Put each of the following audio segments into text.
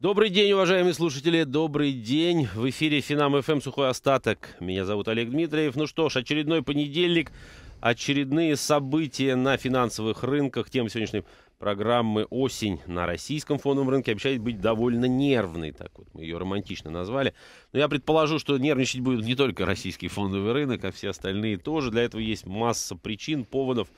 Добрый день, уважаемые слушатели, добрый день. В эфире Финам ФМ эм» «Сухой остаток». Меня зовут Олег Дмитриев. Ну что ж, очередной понедельник, очередные события на финансовых рынках. Тема сегодняшней программы «Осень» на российском фондовом рынке обещает быть довольно нервной. Так вот, мы ее романтично назвали. Но я предположу, что нервничать будет не только российский фондовый рынок, а все остальные тоже. Для этого есть масса причин, поводов.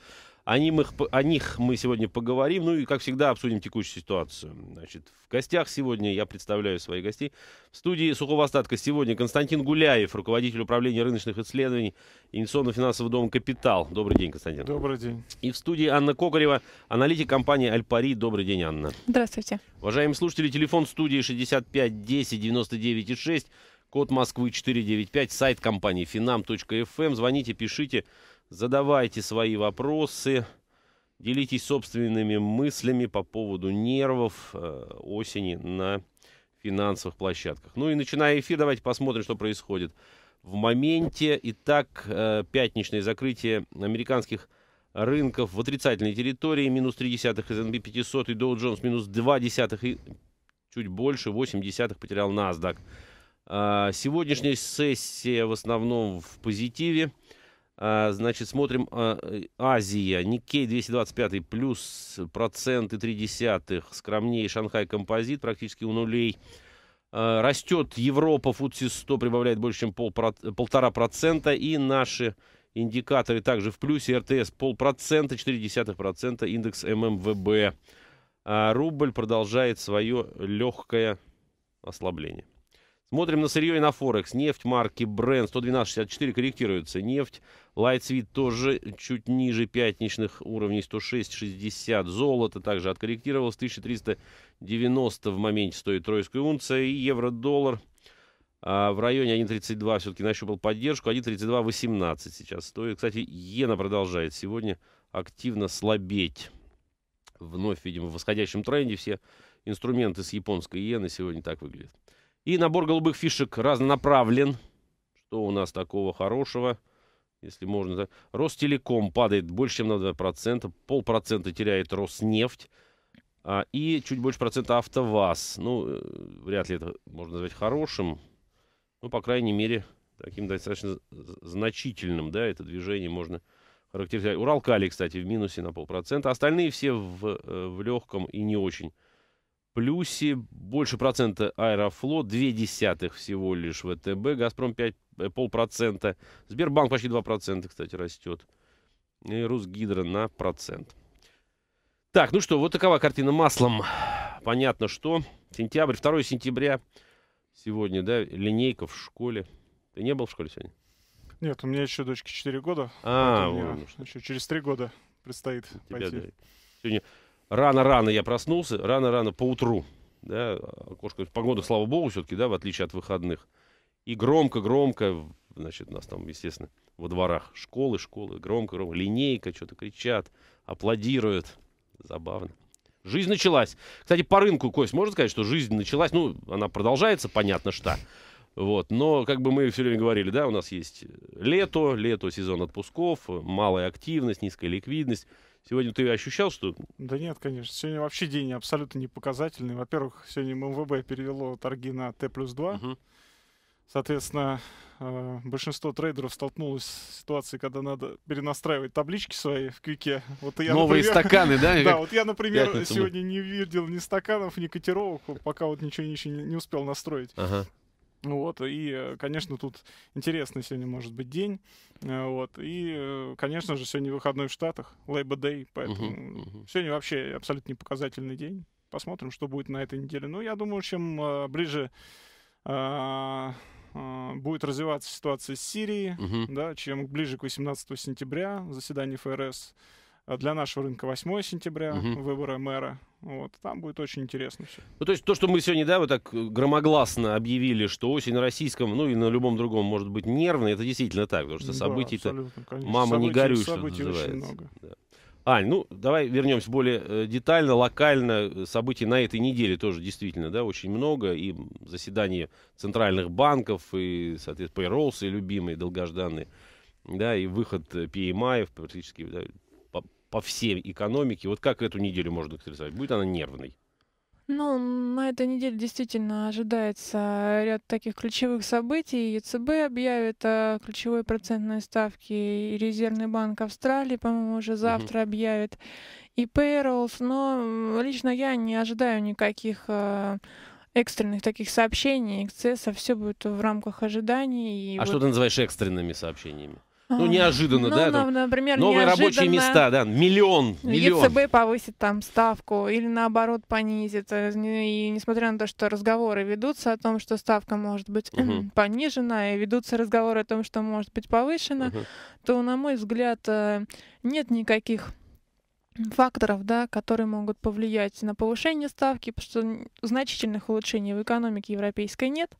О них, о них мы сегодня поговорим, ну и, как всегда, обсудим текущую ситуацию. Значит, в гостях сегодня я представляю своих гостей. В студии сухого остатка сегодня Константин Гуляев, руководитель управления рыночных исследований инвестиционно-финансового дома «Капитал». Добрый день, Константин. Добрый день. И в студии Анна Кокарева, аналитик компании «Альпари». Добрый день, Анна. Здравствуйте. Уважаемые слушатели, телефон студии 65 10 99 6, код Москвы 495, сайт компании finam.fm. Эм». Звоните, пишите. Задавайте свои вопросы, делитесь собственными мыслями по поводу нервов э, осени на финансовых площадках. Ну и начиная эфир, давайте посмотрим, что происходит. В моменте, итак, э, пятничное закрытие американских рынков в отрицательной территории, минус 3 десятых S&P 500 и Dow Jones минус 2 десятых и чуть больше 8 десятых потерял NASDAQ. Э, сегодняшняя сессия в основном в позитиве. А, значит, смотрим а, э, Азия. Никей 225 плюс проценты десятых. Скромнее Шанхай Композит практически у нулей. А, растет Европа, футси 100 прибавляет больше, чем пол полтора процента. И наши индикаторы также в плюсе. РТС полпроцента, процента. Индекс ММВБ. А рубль продолжает свое легкое ослабление. Смотрим на сырье и на Форекс. Нефть марки Brent 112.64 корректируется. Нефть Lightsweet тоже чуть ниже пятничных уровней 106.60. Золото также откорректировалось 1390 в моменте стоит тройская унция. И евро-доллар а, в районе 1.32 все-таки нащупал поддержку. 1.32.18 сейчас стоит. Кстати, иена продолжает сегодня активно слабеть. Вновь, видимо, в восходящем тренде все инструменты с японской иены сегодня так выглядят. И набор голубых фишек разнонаправлен. Что у нас такого хорошего? Если можно. Да. Ростелеком падает больше, чем на 2%. Полпроцента теряет Роснефть. А, и чуть больше процента АвтоВАЗ. Ну, э, вряд ли это можно назвать хорошим. Ну, по крайней мере, таким достаточно значительным, да, это движение можно характеризовать. Уралкали, кстати, в минусе на полпроцента. Остальные все в, э, в легком и не очень плюсе, больше процента Аэрофлот, две десятых всего лишь ВТБ, Газпром 5, э, полпроцента, Сбербанк почти 2%, кстати, растет, и Русгидро на процент. Так, ну что, вот такова картина маслом. Понятно, что сентябрь, 2 сентября сегодня, да, линейка в школе. Ты не был в школе сегодня? Нет, у меня еще дочке 4 года. А, вот, еще через 3 года предстоит пойти. Да. Сегодня рано-рано я проснулся, рано-рано по утру, да, окошко, погода, слава богу, все-таки, да, в отличие от выходных. И громко-громко, значит, нас там, естественно, во дворах школы, школы, громко-громко, линейка, что-то кричат, аплодируют. Забавно. Жизнь началась. Кстати, по рынку, Кость, можно сказать, что жизнь началась? Ну, она продолжается, понятно, что. Вот. Но, как бы мы все время говорили, да, у нас есть лето, лето, сезон отпусков, малая активность, низкая ликвидность. Сегодня ты ощущал, что... Да нет, конечно. Сегодня вообще день абсолютно не показательный. Во-первых, сегодня МВБ перевело торги на Т плюс 2. Соответственно, э, большинство трейдеров столкнулось с ситуацией, когда надо перенастраивать таблички свои в квике. Вот я, Новые например, стаканы, да? Да, вот я, например, сегодня не видел ни стаканов, ни котировок, пока вот ничего, ничего не успел настроить. Ну вот, и, э, конечно, тут интересный сегодня может быть день. Э, вот, и, э, конечно же, сегодня выходной в Штатах, Labor Day, поэтому uh-huh, uh-huh. сегодня вообще абсолютно непоказательный день. Посмотрим, что будет на этой неделе. Ну, я думаю, чем ближе а, а, будет развиваться ситуация с Сирией, uh-huh. да, чем ближе к 18 сентября, заседание ФРС, для нашего рынка 8 сентября, uh-huh. выборы мэра, вот, там будет очень интересно все. Ну, то есть то, что мы сегодня, да, вот так громогласно объявили, что осень на российском, ну и на любом другом может быть нервной, это действительно так, потому что событий-то да, мама событий, не горюй, что называется. Много. Да. Ань, ну давай вернемся более э, детально, локально. Событий на этой неделе тоже действительно, да, очень много. И заседание центральных банков, и, соответственно, payrolls, и любимые, долгожданные. Да, и выход э, PMI, практически да, по всей экономике. Вот как эту неделю можно характеризовать? Будет она нервной? Ну, на этой неделе действительно ожидается ряд таких ключевых событий. ЕЦБ объявит о ключевой процентной ставке, и Резервный банк Австралии, по-моему, уже завтра mm-hmm. объявит, и Payrolls. Но лично я не ожидаю никаких э, экстренных таких сообщений, эксцессов. Все будет в рамках ожиданий. а вот... что ты называешь экстренными сообщениями? Ну, а, неожиданно, ну, да? Там, например, новые неожиданно... рабочие места, да, миллион, миллион. ЕЦБ повысит там ставку или, наоборот, понизит. Э, и несмотря на то, что разговоры ведутся о том, что ставка может быть угу. понижена, и ведутся разговоры о том, что может быть повышена, угу. то, на мой взгляд, э, нет никаких факторов, да, которые могут повлиять на повышение ставки, потому что значительных улучшений в экономике европейской нет.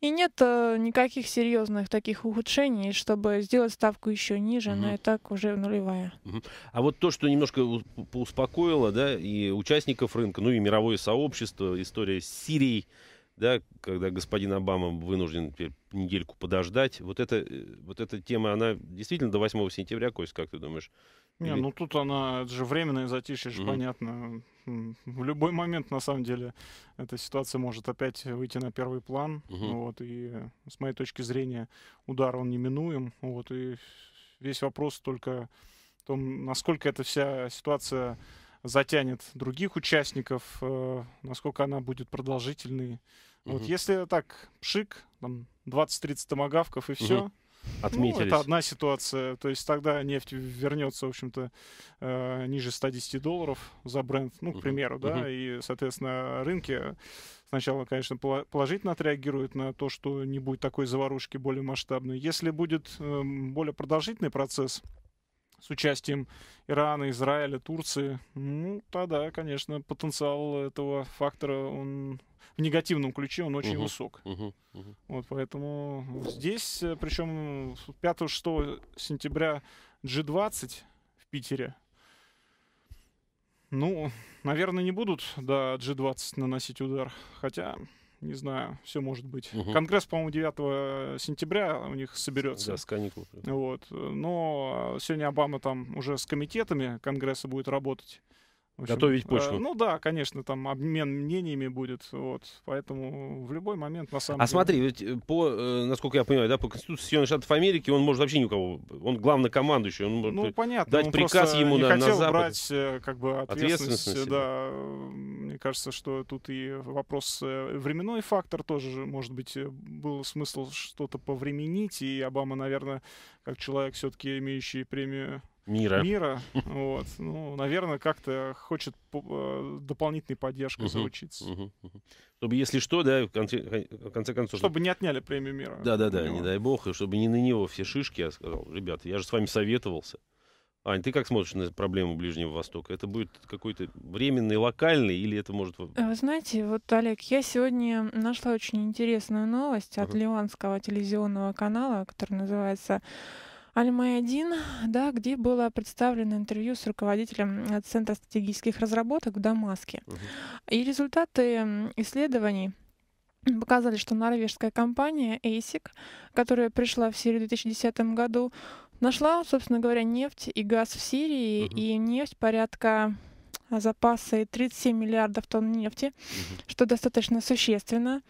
И нет э, никаких серьезных таких ухудшений, чтобы сделать ставку еще ниже, угу. она и так уже нулевая. Угу. А вот то, что немножко успокоило, да, и участников рынка, ну и мировое сообщество, история с Сирией, да, когда господин Обама вынужден теперь недельку подождать, вот эта, э, вот эта тема, она действительно до 8 сентября, Кость, как ты думаешь, не, Или... ну тут она, это же временное затишье, же угу. понятно. В любой момент, на самом деле, эта ситуация может опять выйти на первый план. Угу. Вот, и э, с моей точки зрения, удар он неминуем. Вот, и весь вопрос только в том, насколько эта вся ситуация затянет других участников, э, насколько она будет продолжительной. Угу. Вот если так, пшик, там 20-30 томогавков и все, угу отметились. Ну, это одна ситуация. То есть тогда нефть вернется, в общем-то, э, ниже 110 долларов за бренд, ну, к примеру, uh-huh. да, uh-huh. и, соответственно, рынки сначала, конечно, положительно отреагируют на то, что не будет такой заварушки более масштабной. Если будет э, более продолжительный процесс с участием Ирана, Израиля, Турции, ну, тогда, конечно, потенциал этого фактора, он в негативном ключе, он очень угу, высок. Угу, угу. Вот, поэтому здесь, э, причем 5-6 сентября G20 в Питере, ну, наверное, не будут до G20 наносить удар, хотя не знаю, все может быть. Угу. Конгресс, по-моему, 9 э, сентября у них соберется. Да, с каникул. Вот. Но а, сегодня Обама там уже с комитетами Конгресса будет работать общем, Готовить э, почву. Э, ну да, конечно, там обмен мнениями будет, вот, поэтому в любой момент на самом. А деле... смотри, ведь э, по, э, насколько я понимаю, да, по Конституции Соединенных Штатов Америки он может вообще никого, он главный командующий, он может ну, понятно, дать он приказ ему не на, хотел на Запад. брать э, как бы ответственность, ответственность да. Мне кажется, что тут и вопрос временной фактор тоже, может быть, был смысл что-то повременить, и Обама, наверное, как человек все-таки имеющий премию мира. мира. Вот. Ну, наверное, как-то хочет э, дополнительной поддержкой заучиться. Чтобы, если что, да, в конце, в конце концов... Чтобы не отняли премию мира. Да-да-да, не дай бог, и чтобы не на него все шишки, я а сказал, ребята, я же с вами советовался. Ань, ты как смотришь на проблему Ближнего Востока? Это будет какой-то временный, локальный, или это может... Э, вы знаете, вот, Олег, я сегодня нашла очень интересную новость uh-huh. от ливанского телевизионного канала, который называется Альмай-1, да, где было представлено интервью с руководителем э, Центра стратегических разработок в Дамаске. Угу. И результаты исследований показали, что норвежская компания ASIC, которая пришла в Сирию в 2010 году, нашла, собственно говоря, нефть и газ в Сирии, угу. и нефть порядка запасы 37 миллиардов тонн нефти, угу. что достаточно существенно.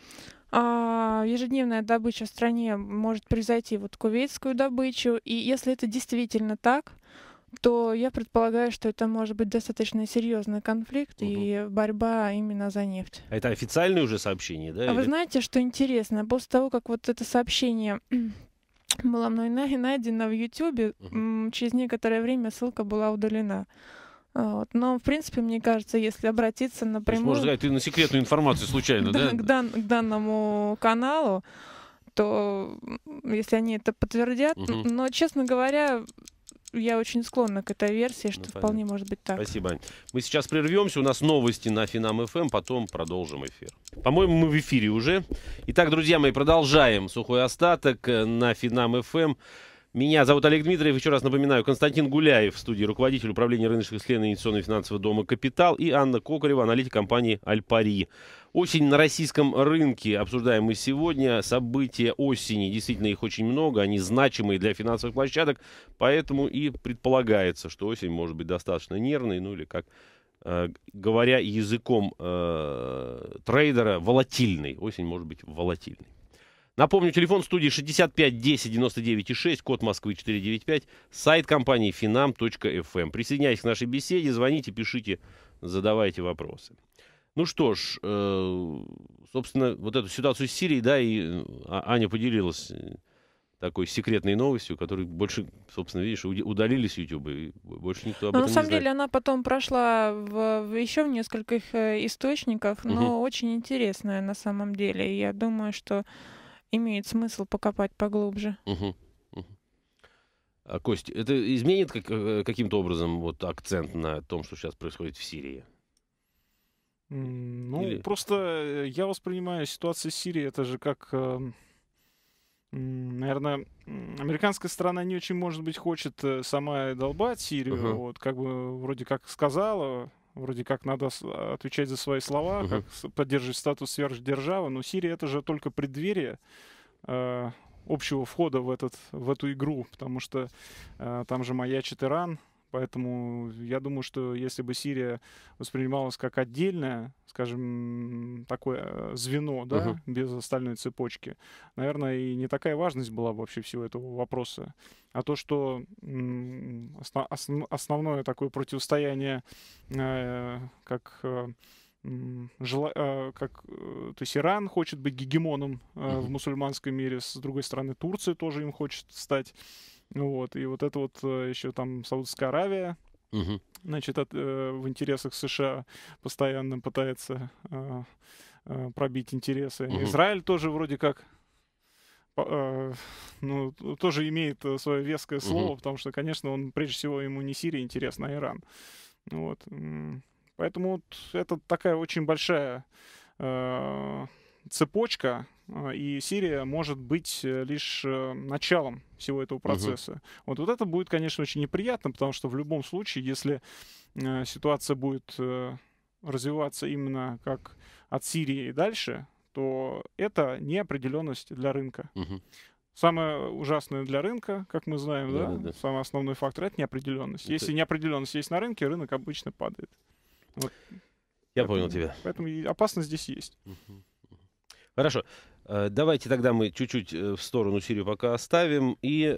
А, ежедневная добыча в стране может превзойти вот кувейтскую добычу. И если это действительно так, то я предполагаю, что это может быть достаточно серьезный конфликт угу. и борьба именно за нефть. Это официальное уже сообщение, да? А или... вы знаете, что интересно? После того, как вот это сообщение было мной найдено в YouTube, угу. через некоторое время ссылка была удалена. А, вот. Но, в принципе, мне кажется, если обратиться напрямую... То есть, можно сказать, ты на секретную информацию случайно, да? К, дан, к данному каналу, то если они это подтвердят... Угу. Но, честно говоря, я очень склонна к этой версии, ну, что ну, вполне может быть так. Спасибо, Ань. Мы сейчас прервемся, у нас новости на Финам ФМ, эм, потом продолжим эфир. По-моему, мы в эфире уже. Итак, друзья мои, продолжаем сухой остаток на Финам ФМ. Меня зовут Олег Дмитриев. Еще раз напоминаю, Константин Гуляев в студии, руководитель управления рыночных исследований инвестиционного финансового дома «Капитал» и Анна Кокарева, аналитик компании «Альпари». Осень на российском рынке обсуждаем мы сегодня. События осени, действительно их очень много, они значимые для финансовых площадок, поэтому и предполагается, что осень может быть достаточно нервной, ну или как э, говоря языком э, трейдера, волатильной. Осень может быть волатильной. Напомню, телефон студии 65 10 99 6, код Москвы 495, сайт компании finam.fm. Эм. Присоединяйтесь к нашей беседе, звоните, пишите, задавайте вопросы. Ну что ж, э, собственно, вот эту ситуацию с Сирией, да, и э, а-, Аня поделилась э, такой секретной новостью, которую больше, собственно, видишь, удалили с YouTube, и больше никто об но, ну, не На самом деле она потом прошла в, в еще в нескольких источниках, но угу. очень интересная на самом деле. Я думаю, что имеет смысл покопать поглубже. Угу. Кость, это изменит как, э, каким-то образом вот акцент на том, что сейчас происходит в Сирии? Ну, Или... просто э, я воспринимаю ситуацию в Сирии это же как, эм, наверное, американская сторона не очень, может быть, хочет э, сама долбать Сирию, uh-huh. вот, как бы вроде как сказала, вроде как надо а, отвечать за свои слова, угу. как поддерживать статус сверхдержавы, но Сирия это же только преддверие э, общего входа в, этот, в эту игру, потому что э, там же маячит Иран, Поэтому я думаю, что если бы Сирия воспринималась как отдельное, скажем, такое э, звено, да, угу. без остальной цепочки, наверное, и не такая важность была бы вообще всего этого вопроса. А то, что основное такое противостояние, э, как э, как, то есть Иран хочет быть гегемоном в мусульманском мире, с другой стороны Турция тоже им хочет стать. Вот, и вот это вот э, еще там Саудовская Аравия, угу. значит, от, э, в интересах США постоянно пытается э, э, пробить интересы. Угу. Израиль тоже вроде как э, ну, тоже имеет э, свое веское слово, угу. потому что, конечно, он прежде всего ему не Сирия интересна, а Иран. Вот. Поэтому вот это такая очень большая цепочка, а, и Сирия может быть э, лишь э, началом всего этого процесса. Угу. Вот, вот это будет, конечно, очень неприятно, потому что в любом случае, если э, ситуация будет развиваться именно как от Сирии и дальше, то это неопределенность для рынка. Угу. Самое ужасное для рынка, как мы знаем, да, да? Да, самый основной фактор это неопределенность. Это... Если неопределенность есть на рынке, рынок обычно падает. Вот. Я поэтому, понял тебя. Поэтому опасность здесь есть. Угу. Хорошо. Э, давайте тогда мы чуть-чуть э, в сторону Сирию пока оставим. И э,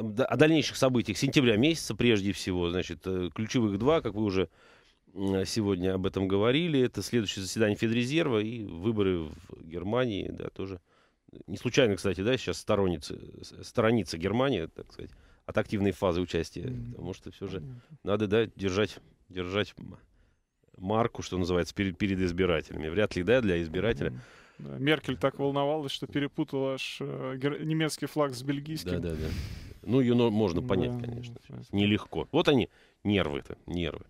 о дальнейших событиях сентября месяца прежде всего. Значит, ключевых два, как вы уже сегодня об этом говорили. Это следующее заседание Федрезерва и выборы в Германии, да, тоже. Не случайно, кстати, да, сейчас сторонница, сторонница Германии, так сказать, от активной фазы участия, mm-hmm. потому что все же Понятно. надо, да, держать, держать марку, что называется, перед, перед избирателями. Вряд ли, да, для избирателя mm-hmm Меркель так волновалась, что перепутала аж э, немецкий флаг с бельгийским. Да, да, да. Ну, ее можно понять, да, конечно. Нелегко. Вот они, нервы-то, нервы.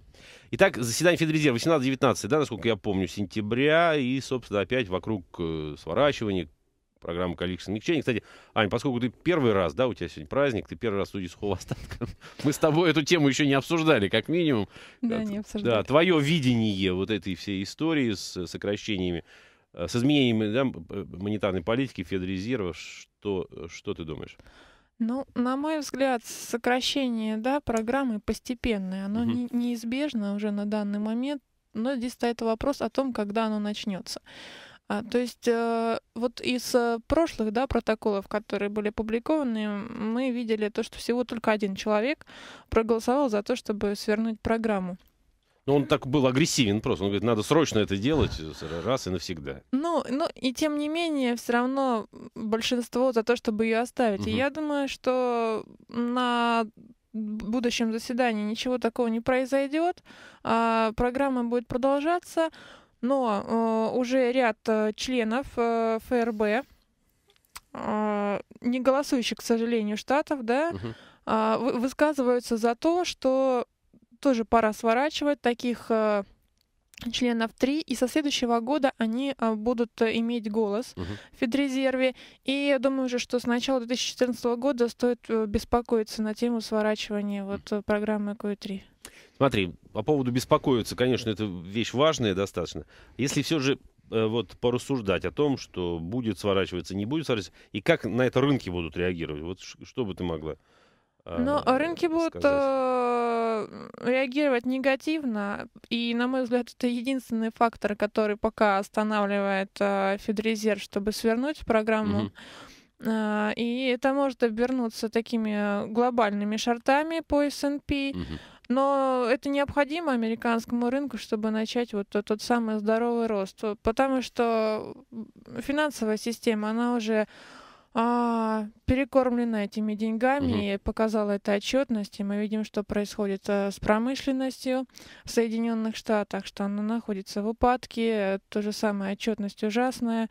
Итак, заседание Федрезерва 18-19, да, насколько я помню, сентября. И, собственно, опять вокруг э, сворачивания, программы количества смягчений. Кстати, Ань, поскольку ты первый раз, да, у тебя сегодня праздник, ты первый раз судьи сухого остатка, мы с тобой эту тему еще не обсуждали, как минимум. Да, э, не обсуждали. Да, твое видение вот этой всей истории с сокращениями Э, с изменениями да, монетарной политики Федрезерва, что, э, что ты думаешь? Ну, на мой взгляд, сокращение да, программы постепенное, оно угу. не, неизбежно уже на данный момент, но здесь стоит вопрос о том, когда оно начнется. А, то есть э, вот из э, прошлых да, протоколов, которые были опубликованы, мы видели то, что всего только один человек проголосовал за то, чтобы свернуть программу. Ну, он так был агрессивен просто. Он говорит, надо срочно это делать э, раз и навсегда. Ну, ну и тем не менее, все равно большинство за то, чтобы ее оставить. Угу. И я думаю, что на будущем заседании ничего такого не произойдет. А, программа будет продолжаться, но а, уже ряд а, членов а, ФРБ, а, не голосующих, к сожалению, штатов, да, угу. а, высказываются за то, что тоже пора сворачивать. Таких э, членов три и со следующего года они а, будут э, иметь голос Uh -huh. в Федрезерве. И я думаю уже, что с начала 2014 года стоит беспокоиться на тему сворачивания вот, программы КО-3. Смотри, по поводу беспокоиться, конечно, это вещь важная достаточно. Если все же вот порассуждать о том, что будет сворачиваться, не будет сворачиваться, и как на это рынки будут реагировать, вот что бы ты могла а, но рынки будут сказать. Э, реагировать негативно, и, на мой взгляд, это единственный фактор, который пока останавливает э, Федрезерв, чтобы свернуть программу. Угу. И это может обернуться такими глобальными шортами по S&P, угу. но это необходимо американскому рынку, чтобы начать вот тот, тот самый здоровый рост, потому что финансовая система, она уже а, перекормлена этими деньгами, угу. mm показала это отчетность, и мы видим, что происходит э, с промышленностью в Соединенных Штатах, что она находится в упадке, то же самое отчетность ужасная,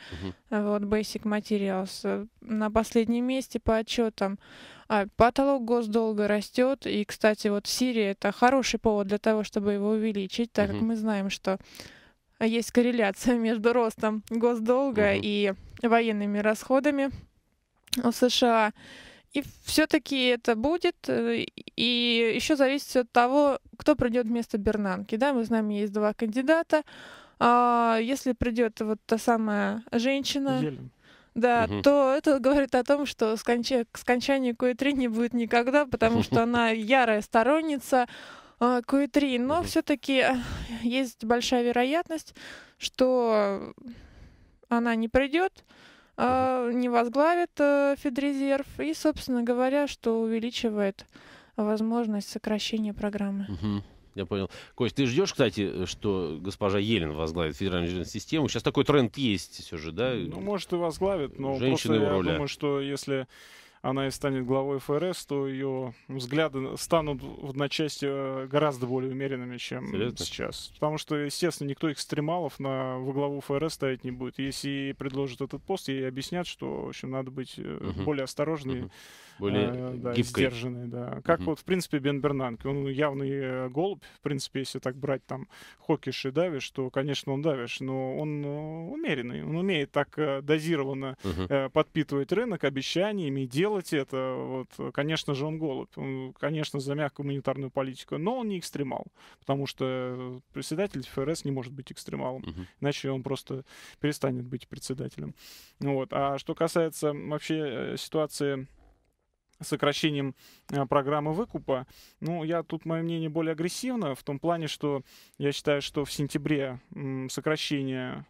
угу. вот Basic Materials э, на последнем месте по отчетам. А потолок госдолга растет, и, кстати, вот Сирия это хороший повод для того, чтобы его увеличить, так угу. как мы знаем, что есть корреляция между ростом госдолга угу. и военными расходами в США. И все-таки это будет. Э, и еще зависит от того, кто придет вместо Бернанки. Да, мы знаем, есть два кандидата. А, если придет вот та самая женщина, Зелень. да, угу. то это говорит о том, что сконч... к скончанию Куэтри не будет никогда, потому что она ярая сторонница а, Куэтри. Но все-таки есть большая вероятность, что она не придет. А, не возглавит э, Федрезерв и, собственно говоря, что увеличивает возможность сокращения программы. Я понял. Кость, ты ждешь, кстати, что госпожа Елен возглавит федеральную систему? Сейчас такой тренд есть все же, да? Ну, может, и возглавит, но Женщины просто я думаю, что если она и станет главой ФРС, то ее взгляды станут в одночасье э, гораздо более умеренными, чем Серьезно? сейчас. Потому что, естественно, никто экстремалов на, во главу ФРС ставить не будет. Если ей предложат этот пост, ей объяснят, что, в общем, надо быть угу. более осторожной, угу. более э, да, сдержанной. Да. Как угу. вот, в принципе, Бен Бернанке. Он явный э, голубь, в принципе, если так брать там хокиш и давишь, то, конечно, он давишь, но он умеренный. Он умеет так дозированно угу. подпитывать рынок обещаниями, делать делать это, вот, конечно же, он голубь. Он, конечно, за мягкую монетарную политику, но он не экстремал, потому что председатель ФРС не может быть экстремалом, угу. иначе он просто перестанет быть председателем. Вот. А что касается вообще э, ситуации сокращением э, программы выкупа. Ну, я тут, мое мнение, более агрессивно, в том плане, что я считаю, что в сентябре сокращение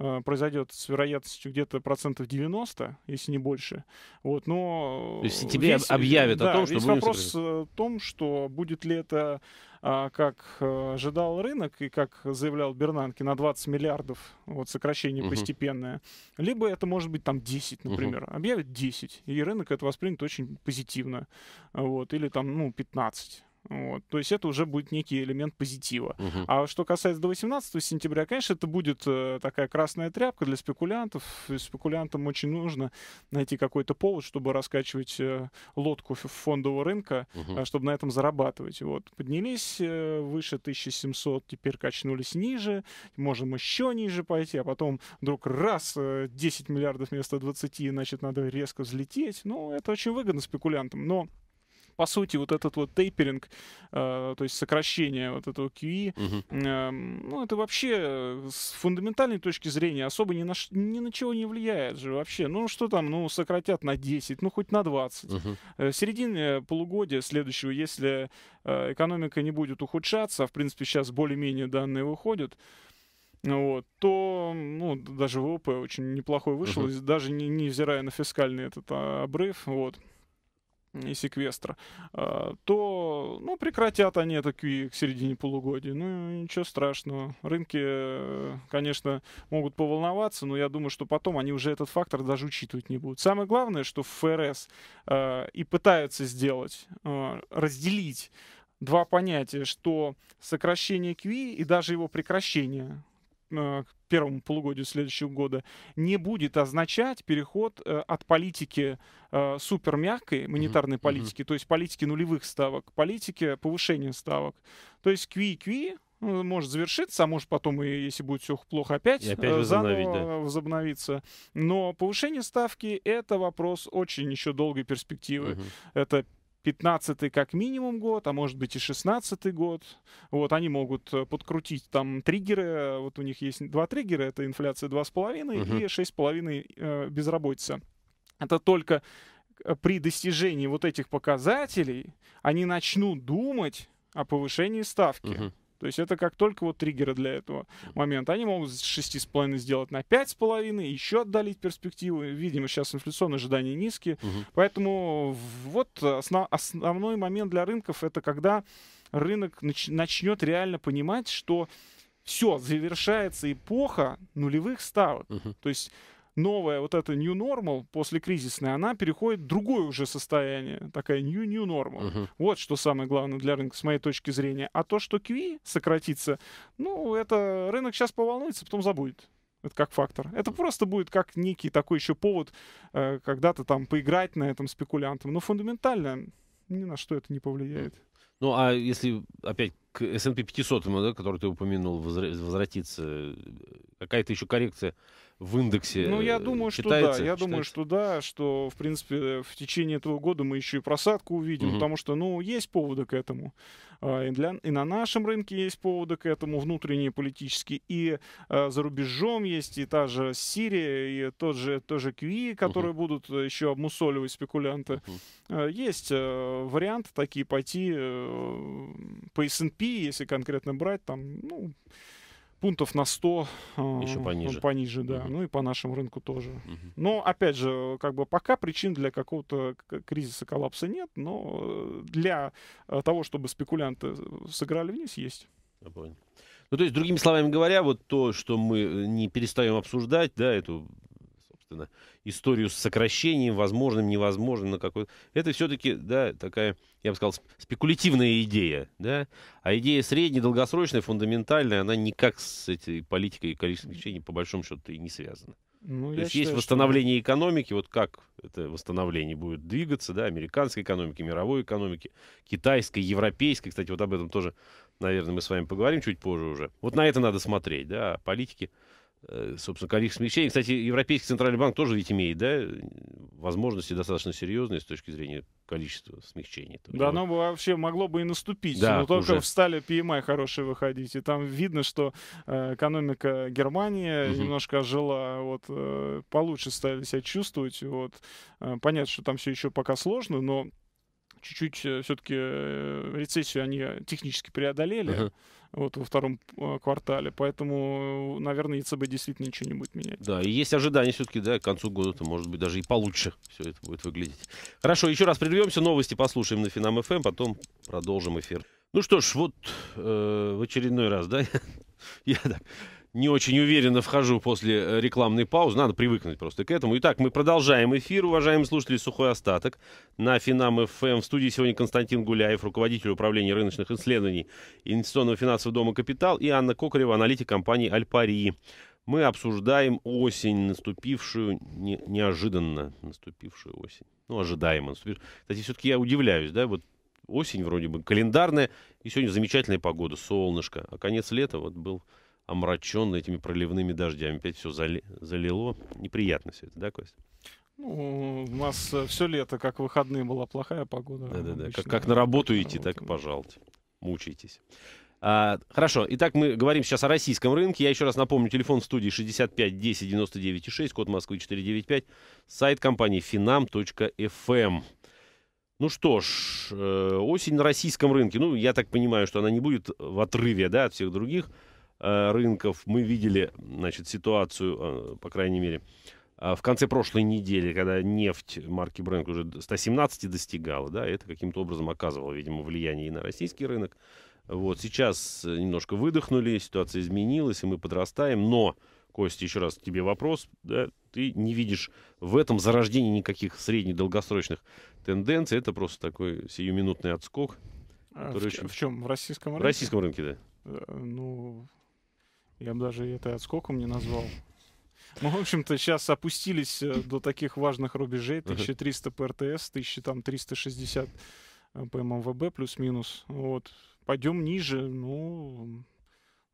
Э, произойдет с вероятностью где-то процентов 90, если не больше. Вот, но... То есть тебе весь, объявят да, о том, что... Весь вопрос э, в том, что будет ли это а, как э, ожидал рынок и как заявлял Бернанки, на 20 миллиардов вот, сокращение угу. постепенное. Либо это может быть там 10, например. Угу. Объявят 10, и рынок это воспримет очень позитивно. Вот, или там, ну, 15. Вот. То есть это уже будет некий элемент позитива. Угу. А что касается до 18 сентября, конечно, это будет э, такая красная тряпка для спекулянтов. И спекулянтам очень нужно найти какой-то повод, чтобы раскачивать э, лодку фондового рынка, угу. чтобы на этом зарабатывать. Вот. Поднялись выше 1700, теперь качнулись ниже, можем еще ниже пойти, а потом вдруг раз 10 миллиардов вместо 20, значит, надо резко взлететь. Ну, это очень выгодно спекулянтам, но по сути, вот этот вот тейперинг, э, то есть сокращение вот этого QE, угу. Эм, ну, это вообще э, с фундаментальной точки зрения особо ни на, ни на чего не влияет же вообще. Ну, что там, ну, сократят на 10, ну, хоть на 20. Угу. Э, середине полугодия следующего, если э, экономика не будет ухудшаться, а, в принципе, сейчас более-менее данные выходят, вот, то ну, даже ВВП очень неплохой вышел, uh-huh. даже не, невзирая на фискальный этот а, обрыв. Вот и секвестра, а, то ну, прекратят они это к середине полугодия. Ну, ничего страшного. Рынки, э, конечно, могут поволноваться, но я думаю, что потом они уже этот фактор даже учитывать не будут. Самое главное, что ФРС а, и пытаются сделать, а, разделить два понятия, что сокращение QE и даже его прекращение Э, к первому полугодию следующего года, не будет означать переход э, от политики э, супермягкой монетарной mm-hmm. политики, то есть политики нулевых ставок, политики повышения ставок. То есть кви-кви может завершиться, а может потом, и если будет все плохо, опять, опять возобновить, да. возобновиться. Но повышение ставки — это вопрос очень еще долгой перспективы. Угу. Это 15 как минимум год, а может быть и 16 год. Вот они могут э, подкрутить там триггеры. Э, вот у них есть два триггера. Это инфляция 2,5 угу. и 6,5 э, безработица. Это только э, при достижении вот этих показателей они начнут думать о повышении ставки. Угу. То есть это как только вот триггеры для этого момента. Они могут с 6,5 сделать на 5,5, еще отдалить перспективу. Видимо, сейчас инфляционные ожидания низкие. Угу. Поэтому вот основ, основной момент для рынков это когда рынок нач, начнет реально понимать, что все, завершается эпоха нулевых ставок. Угу. То есть новая вот эта new normal после кризисной, она переходит в другое уже состояние, такая new new normal. Угу. Вот что самое главное для рынка с моей точки зрения. А то, что QE сократится, ну это рынок сейчас поволнуется, потом забудет. Это как фактор. Это просто будет как некий такой еще повод э, когда-то там поиграть на этом спекулянтом. Но фундаментально ни на что это не повлияет. Ну, а если опять к S&P 500, да, который ты упомянул, возвратиться, э, какая-то еще коррекция в индексе Ну, я э, думаю, читается, что да. Я читается? думаю, что да, что, в принципе, в течение этого года мы еще и просадку увидим, угу. потому что, ну, есть поводы к этому. А, и, для, и на нашем рынке есть поводы к этому, внутренние политические, и э, за рубежом есть, и та же Сирия, и тот же, тот же QE, которые угу. будут э, еще обмусоливать спекулянты. Угу. Есть э, варианты такие пойти э, по S&P, если конкретно брать, там, ну, пунктов на 100. А, Еще ну, пониже. Пониже, да. Угу. Ну и по нашему рынку тоже. Угу. Но, опять же, как бы пока причин для какого-то кризиса, коллапса нет, но э, для э, того, чтобы спекулянты э, сыграли вниз, есть. Я понял. Ну, то есть, другими словами говоря, вот то, что мы не перестаем обсуждать, да, эту собственно, историю с сокращением, возможным, невозможным, на какой Это все-таки, да, такая, я бы сказал, спекулятивная идея, да. А идея среднедолгосрочная, фундаментальная, она никак с этой политикой и количеством исключений, по большому счету, и не связана. Ну, То есть считаю, есть восстановление что... экономики, вот как это восстановление будет двигаться, да, американской экономики, мировой экономики, китайской, европейской, кстати, вот об этом тоже, наверное, мы с вами поговорим чуть позже уже. Вот на это надо смотреть, да, а политики. политике Э, собственно, количество смягчения, Кстати, Европейский центральный банк тоже ведь имеет, да, возможности достаточно серьезные с точки зрения количества смягчений. Да, оно бы вообще могло бы и наступить, да, но только уже. встали PMI хорошие выходить, и там видно, что э, экономика Германии угу. немножко ожила, вот, э, получше стали себя чувствовать, вот, понятно, что там все еще пока сложно, но чуть-чуть все-таки рецессию они технически преодолели. uh вот во втором а, квартале. Поэтому, э, наверное, ЕЦБ действительно ничего не будет менять. Да, и есть ожидания все-таки, да, к концу года это может быть, даже и получше все это будет выглядеть. Хорошо, еще раз прервемся, новости послушаем на Финам ФМ, эм, потом продолжим эфир. Ну что ж, вот э, в очередной раз, да, я так не очень уверенно вхожу после э, рекламной паузы. Надо привыкнуть просто к этому. Итак, мы продолжаем эфир, уважаемые слушатели, «Сухой остаток» на Финам ФМ. В студии сегодня Константин Гуляев, руководитель управления рыночных исследований Инвестиционного финансового дома «Капитал» и Анна Кокарева, аналитик компании «Альпари». Мы обсуждаем осень, наступившую не, неожиданно, наступившую осень. Ну, ожидаемо. Кстати, все-таки я удивляюсь, да, вот осень вроде бы календарная, и сегодня замечательная погода, солнышко, а конец лета вот был омраченный этими проливными дождями. Опять все зали, залило. Неприятно все это, да, Кость? Ну, у нас э, все лето, как выходные, была плохая погода. Да-да-да, как, как на работу идти, так и пожалуйте. Мучайтесь. А, хорошо, итак, мы говорим сейчас о российском рынке. Я еще раз напомню, телефон в студии 65 10 99 6, код Москвы 495, сайт компании finam.fm. Эм. Ну что ж, э, осень на российском рынке, ну, я так понимаю, что она не будет в отрыве, да, от всех других. Э, рынков. Мы видели, значит, ситуацию, э, по крайней мере, э, в конце прошлой недели, когда нефть марки Брент уже 117 достигала, да, это каким-то образом оказывало, видимо, влияние и на российский рынок. Вот сейчас немножко выдохнули, ситуация изменилась, и мы подрастаем, но, Костя, еще раз тебе вопрос, да, ты не видишь в этом зарождении никаких среднедолгосрочных тенденций, это просто такой сиюминутный отскок. А в, очень... в чем? В российском рынке? В российском рынке, да. Ну, я бы даже это отскоком не назвал. Мы, ну, в общем-то, сейчас опустились э, до таких важных рубежей. 1300 ПРТС, РТС, 1360 э, по ММВБ плюс-минус. Вот. Пойдем ниже, ну,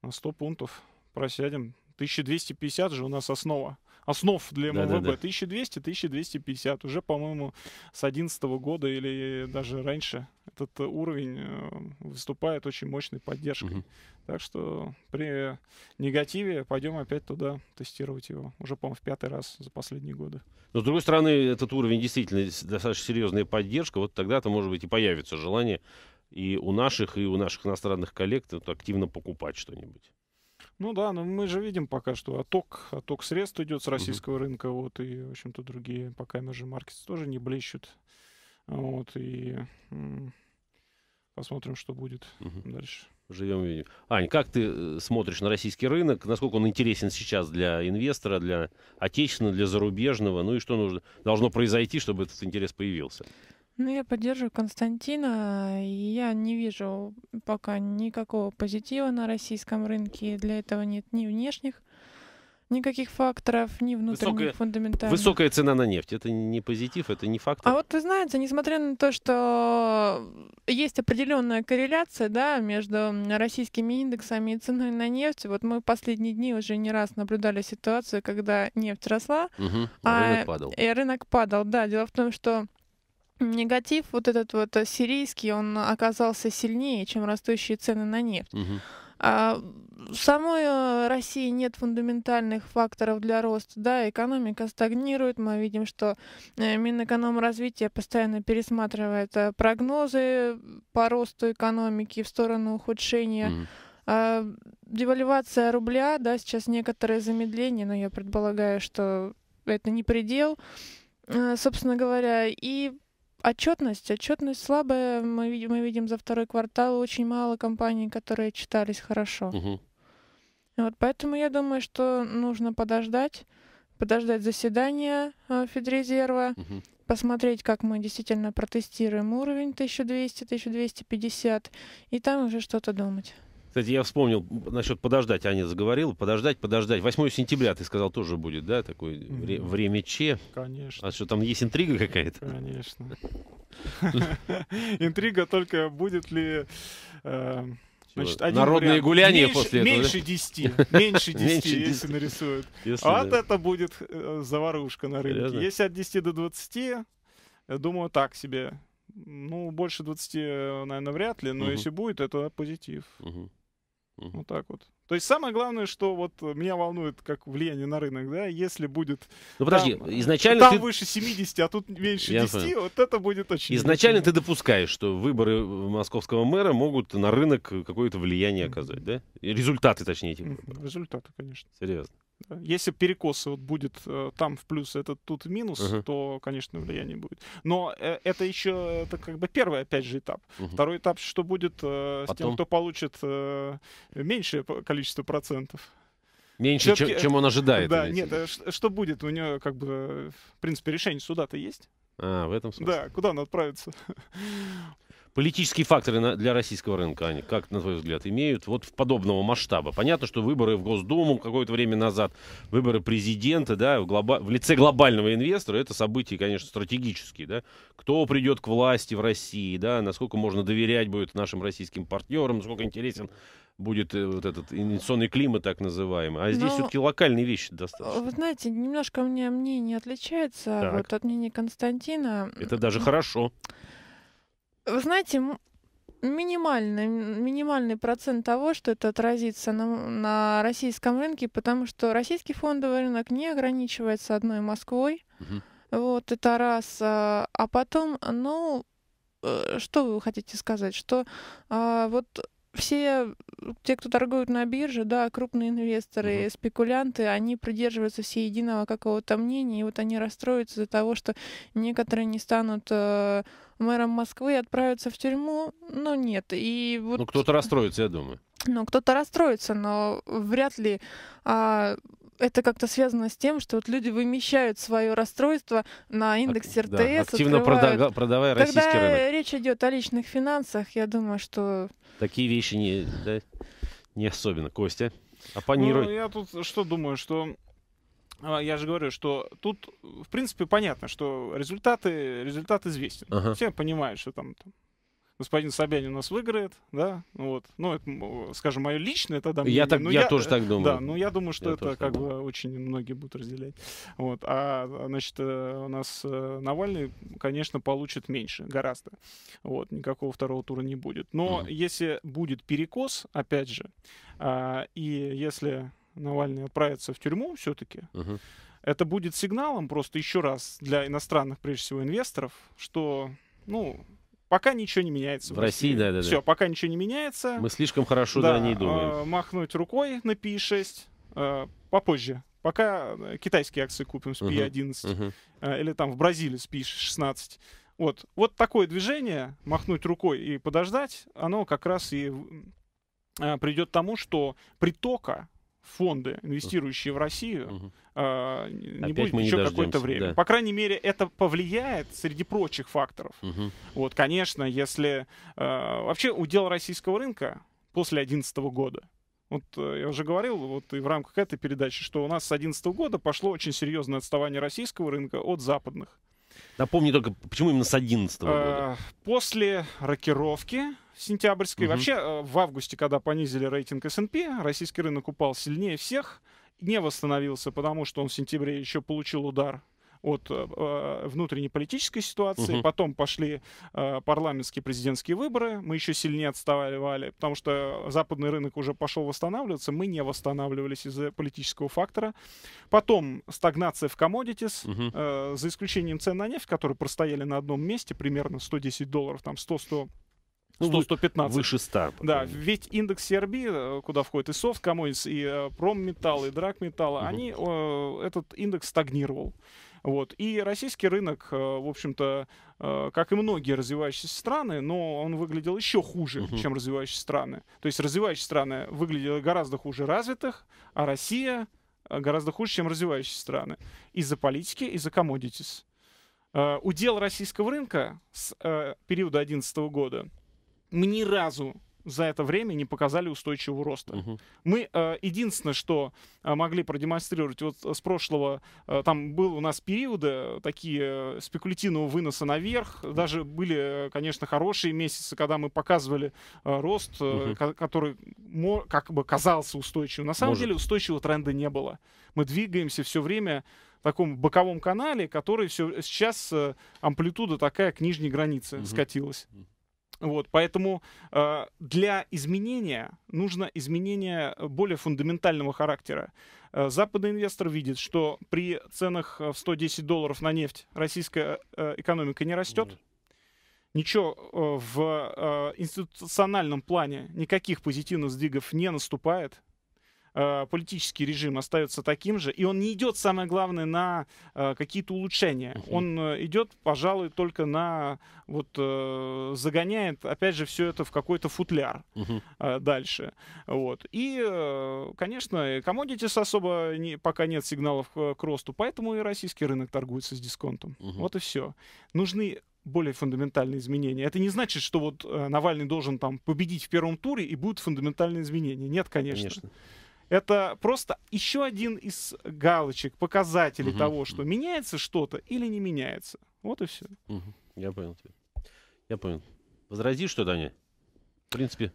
на 100 пунктов просядем. 1250 же у нас основа основ для МВБ. 1200-1250. Уже, по-моему, с 2011 года или даже раньше этот уровень э, выступает очень мощной поддержкой. Угу. Так что при негативе пойдем опять туда тестировать его. Уже, по-моему, в пятый раз за последние годы. Но, с другой стороны, этот уровень действительно достаточно серьезная поддержка. Вот тогда-то, может быть, и появится желание и у наших, и у наших иностранных коллег активно покупать что-нибудь. Ну да, но мы же видим пока, что отток, отток средств идет с российского uh-huh. рынка, вот, и, в общем-то, другие пока emerging markets тоже не блещут. Вот, и посмотрим, что будет uh-huh. дальше. Живем видим. Ань, как ты э, смотришь на российский рынок? Насколько он интересен сейчас для инвестора, для отечественного, для зарубежного? Ну и что нужно, должно произойти, чтобы этот интерес появился? Ну, я поддерживаю Константина. и Я не вижу пока никакого позитива на российском рынке. Для этого нет ни внешних никаких факторов, ни внутренних высокая, фундаментальных. Высокая цена на нефть. Это не позитив, это не фактор. А вот вы знаете, несмотря на то, что есть определенная корреляция да, между российскими индексами и ценой на нефть, вот мы последние дни уже не раз наблюдали ситуацию, когда нефть росла, угу, а рынок падал. И рынок падал, да. Дело в том, что негатив вот этот вот э, сирийский, он оказался сильнее, чем растущие цены на нефть. Угу. А в самой э, России нет фундаментальных факторов для роста. Да, экономика стагнирует. Мы видим, что э, Минэкономразвитие постоянно пересматривает прогнозы по росту экономики в сторону ухудшения. Mm. А, девальвация рубля, да, сейчас некоторое замедление, но я предполагаю, что это не предел, а, собственно говоря. И Отчетность. Отчетность слабая. Мы видим, мы видим за второй квартал очень мало компаний, которые читались хорошо. Угу. Вот поэтому я думаю, что нужно подождать, подождать заседания э, Федрезерва, угу. посмотреть, как мы действительно протестируем уровень 1200-1250, и там уже что-то думать. Кстати, я вспомнил насчет подождать. Аня заговорила. Подождать, подождать. 8 сентября, ты сказал, тоже будет, да? Такое mm вре- время Че. Конечно. А что, там есть интрига какая-то? Конечно. Интрига только будет ли... Э, значит, один Народные вариант. гуляния меньше, после этого. Меньше да? 10. Меньше 10, если нарисуют. Если, а вот да. это будет э, заварушка на рынке. Серьезно? Если от 10 до 20, я думаю, так себе. Ну, больше 20, э, наверное, вряд ли, но угу. если будет, это позитив. Угу. Угу. Вот так вот. То есть самое главное, что вот меня волнует, как влияние на рынок, да, если будет... Ну подожди, там, э, изначально... Там ты... выше 70, а тут меньше Я 10, понял. вот это будет очень... Изначально интересно. ты допускаешь, что выборы московского мэра могут на рынок какое-то влияние оказать, да? Результаты, точнее, эти выборы. Результаты, конечно. Серьезно. Если перекосы вот будет э, там в плюс, этот тут в минус, uh-huh. то, конечно, влияние будет. Но э, это еще это как бы первый, опять же, этап. Uh-huh. Второй этап, что будет э, Потом... с тем, кто получит э, меньшее количество процентов. Меньше, чем, чем он ожидает. Да, нет, э, что будет? У него, как бы, в принципе, решение суда-то есть. А, в этом смысле. Да, куда он отправится? политические факторы для российского рынка, они, как, на твой взгляд, имеют вот в подобного масштаба? Понятно, что выборы в Госдуму какое-то время назад, выборы президента, да, в, глоба... в лице глобального инвестора, это события, конечно, стратегические, да. Кто придет к власти в России, да, насколько можно доверять будет нашим российским партнерам, насколько интересен будет э, вот этот инвестиционный климат, так называемый. А здесь ну, все-таки локальные вещи достаточно. Вы знаете, немножко у меня мнение отличается вот, от мнения Константина. Это даже хорошо. Вы знаете, минимальный, минимальный процент того, что это отразится на, на российском рынке, потому что российский фондовый рынок не ограничивается одной Москвой. Угу. Вот, это раз. А, а потом, ну, э, что вы хотите сказать? Что а, вот все те, кто торгуют на бирже, да, крупные инвесторы, угу. спекулянты, они придерживаются все единого какого-то мнения, и вот они расстроятся из-за того, что некоторые не станут э, мэром Москвы и отправятся в тюрьму, но нет. И вот... Ну, кто-то расстроится, я думаю. Ну, кто-то расстроится, но вряд ли а, это как-то связано с тем, что вот люди вымещают свое расстройство на индексе РТС. Да, активно продага, продавая Когда рынок. Когда речь идет о личных финансах, я думаю, что... Такие вещи не, да, не особенно. Костя, оппонируй. Ну, я тут что думаю, что а, я же говорю, что тут, в принципе, понятно, что результаты, результат известен. Ага. Все понимают, что там, там господин Собянин нас выиграет, да, ну вот, ну, это, скажем, мое личное тогда мнение. Я, так, ну, я, я тоже э, так думаю. Да, ну я думаю, что я это как думаю. бы очень многие будут разделять. Вот, а, а значит, э, у нас э, Навальный, конечно, получит меньше, гораздо. Вот, никакого второго тура не будет. Но угу. если будет перекос, опять же, а, и если Навальный отправится в тюрьму все-таки, угу. это будет сигналом просто еще раз для иностранных, прежде всего, инвесторов, что ну, пока ничего не меняется. В, в России, России, да, да. Все, да. пока ничего не меняется. Мы слишком хорошо да, о ней думаем. Э, махнуть рукой на P6 э, попозже. Пока э, китайские акции купим с P11 uh-huh, uh-huh. или там в Бразилии с P16. Вот. вот такое движение, махнуть рукой и подождать, оно как раз и придет к тому, что притока фонды, инвестирующие в Россию, угу. э, не Опять будет еще какое-то время. Да. По крайней мере, это повлияет среди прочих факторов. Угу. Вот, конечно, если... Э, вообще, удел российского рынка после 2011 года вот э, я уже говорил, вот и в рамках этой передачи, что у нас с 2011 года пошло очень серьезное отставание российского рынка от западных. Напомни только, почему именно с 2011 а, года? После рокировки сентябрьской. Угу. Вообще, э, в августе, когда понизили рейтинг S&P, российский рынок упал сильнее всех, не восстановился, потому что он в сентябре еще получил удар от э, э внутренней политической ситуации. Угу. Потом пошли э, парламентские президентские выборы. Мы еще сильнее отставали, потому что западный рынок уже пошел восстанавливаться. Мы не восстанавливались из-за политического фактора. Потом стагнация в commodities, угу. э, за исключением цен на нефть, которые простояли на одном месте, примерно 110 долларов, там 100-100 100-115. Ну, выше 100. Да, ведь индекс CRB, э, куда входит и софт, коммунис, и э, промметалл, и драгметалл, угу. они, э, этот индекс стагнировал. Вот. И российский рынок, в общем-то, как и многие развивающиеся страны, но он выглядел еще хуже, uh чем развивающиеся страны. То есть развивающиеся страны выглядели гораздо хуже развитых, а Россия гораздо хуже, чем развивающиеся страны. Из-за политики, из-за commodities. Удел российского рынка с периода 2011 года мы ни разу за это время не показали устойчивого роста. Угу. Мы э, единственное, что э, могли продемонстрировать вот с прошлого, э, там был у нас периоды э, такие э, спекулятивного выноса наверх, даже были, э, конечно, хорошие месяцы, когда мы показывали э, рост, э, угу. Ко который как бы казался устойчивым. На самом Может. деле устойчивого тренда не было. Мы двигаемся все время в таком боковом канале, который все сейчас э, амплитуда такая к нижней границе угу. скатилась. Вот, поэтому э, для изменения нужно изменение э, более фундаментального характера. Э, западный инвестор видит, что при ценах э, в 110 долларов на нефть российская э, экономика не растет. Ничего э, в э, институциональном плане, никаких позитивных сдвигов не наступает. Э, политический режим остается таким же, и он не идет, самое главное, на э, какие-то улучшения. Угу. Он э, идет, пожалуй, только на вот загоняет, опять же, все это в какой-то футляр угу. дальше. Вот. И, э, конечно, commodities особо не, пока нет сигналов к, к росту, поэтому и российский рынок торгуется с дисконтом. Угу. Вот и все. Нужны более фундаментальные изменения. Это не значит, что вот Навальный должен там победить в первом туре и будут фундаментальные изменения. Нет, конечно. конечно. Это просто еще один из галочек, показателей угу. того, что меняется что-то или не меняется. Вот и все. Угу. Я понял тебя. Я понял. Возрази что, то Даня? В принципе,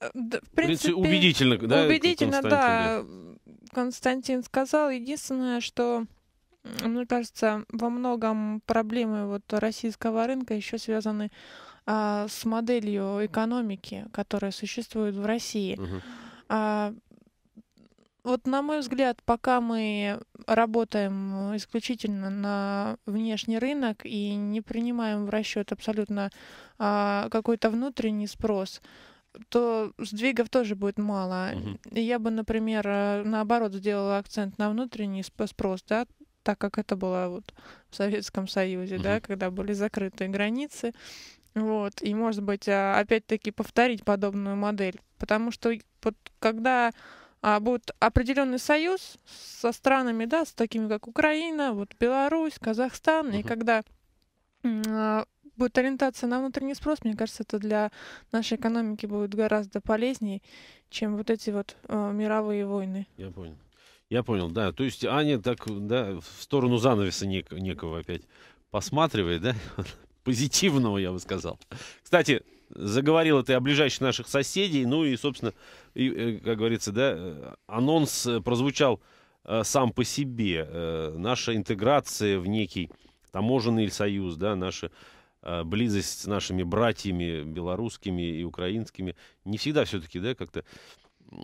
э, да, в принципе, убедительно, да? Убедительно, Константин, да. Константин сказал. Единственное, что, мне кажется, во многом проблемы вот российского рынка еще связаны а, с моделью экономики, которая существует в России. Угу. А, вот, на мой взгляд, пока мы работаем исключительно на внешний рынок и не принимаем в расчет абсолютно а, какой-то внутренний спрос, то сдвигов тоже будет мало. Угу. Я бы, например, э, наоборот сделала акцент на внутренний спрос, да, так как это было вот в Советском Союзе, угу. да, когда были закрыты границы. Вот, и, может быть, а, опять-таки повторить подобную модель. Потому что вот когда а будет определенный союз со странами, да, с такими как Украина, вот Беларусь, Казахстан, uh-huh. и когда э, будет ориентация на внутренний спрос, мне кажется, это для нашей экономики будет гораздо полезнее, чем вот эти вот э, мировые войны. Я понял. Я понял, да. То есть Аня так, да, в сторону занавеса нек- некого опять посматривает, да? Позитивного, я бы сказал. Кстати, заговорила ты о ближайших наших соседей, ну и, собственно, и, э, как говорится, да, э, анонс э, прозвучал сам по себе. Наша интеграция в некий таможенный союз, да, наша близость с нашими братьями белорусскими и украинскими не всегда все-таки, да, как-то